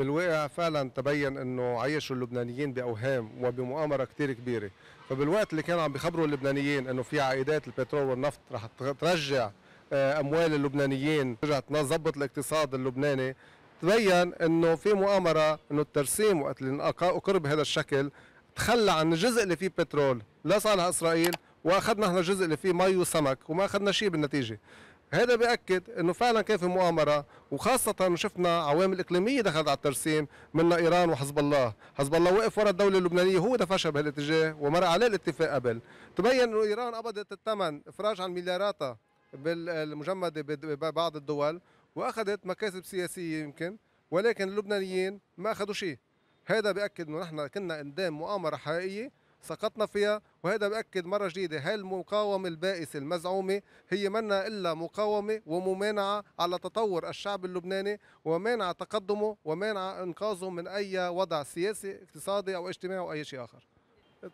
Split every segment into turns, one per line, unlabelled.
بالواقع فعلا تبين انه عيشوا اللبنانيين باوهام وبمؤامره كثير كبيره فبالوقت اللي كانوا عم بيخبروا اللبنانيين انه في عائدات البترول والنفط رح ترجع آه، اموال اللبنانيين ترجع تظبط الاقتصاد اللبناني تبين انه في مؤامره انه الترسيم وقت اللي اقر بهذا الشكل تخلى عن الجزء اللي فيه بترول لصالح اسرائيل واخذنا احنا الجزء اللي فيه مي وسمك وما اخذنا شيء بالنتيجه هذا بأكد انه فعلا كان في مؤامره وخاصه شفنا عوامل اقليميه دخلت على الترسيم منها ايران وحزب الله، حزب الله وقف ورا الدوله اللبنانيه هو دفشها بهالاتجاه ومر عليه الاتفاق قبل، تبين انه ايران قبضت الثمن افراج عن ملياراتها بالمجمده ببعض الدول واخذت مكاسب سياسيه يمكن ولكن اللبنانيين ما اخذوا شيء، هذا بأكد انه نحن كنا قدام مؤامره حقيقيه سقطنا فيها وهذا بأكد مرة جديدة هاي المقاومة البائسة المزعومة هي منا إلا مقاومة وممانعة على تطور الشعب اللبناني ومانعة تقدمه ومانعة إنقاذه من أي وضع سياسي اقتصادي أو اجتماعي أو أي شيء آخر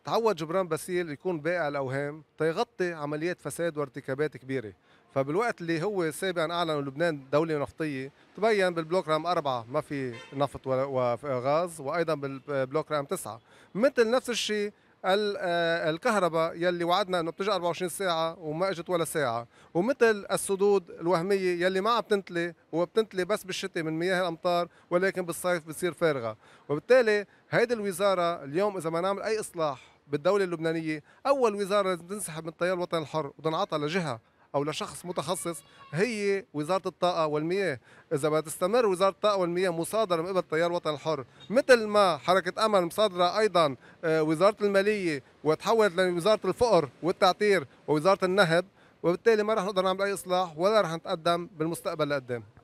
تعود جبران باسيل يكون بائع الاوهام تيغطي عمليات فساد وارتكابات كبيره فبالوقت اللي هو سابقا اعلن لبنان دوله نفطيه تبين بالبلوك رقم أربعة ما في نفط وغاز وايضا بالبلوك رقم تسعة مثل نفس الشيء آه، الكهرباء يلي وعدنا انه بتجي 24 ساعه وما اجت ولا ساعه ومثل السدود الوهميه يلي ما عم تنتلي وبتنتلي بس بالشتاء من مياه الامطار ولكن بالصيف بتصير فارغه وبالتالي هيدي الوزاره اليوم اذا ما نعمل اي اصلاح بالدوله اللبنانيه اول وزاره لازم تنسحب من التيار الوطني الحر وتنعطى لجهه او لشخص متخصص هي وزاره الطاقه والمياه اذا بدها تستمر وزاره الطاقه والمياه مصادره من قبل تيار الوطني الحر مثل ما حركه امل مصادره ايضا آه، وزاره الماليه وتحولت لوزاره الفقر والتعتير ووزاره النهب وبالتالي ما راح نقدر نعمل اي اصلاح ولا راح نتقدم بالمستقبل لقدام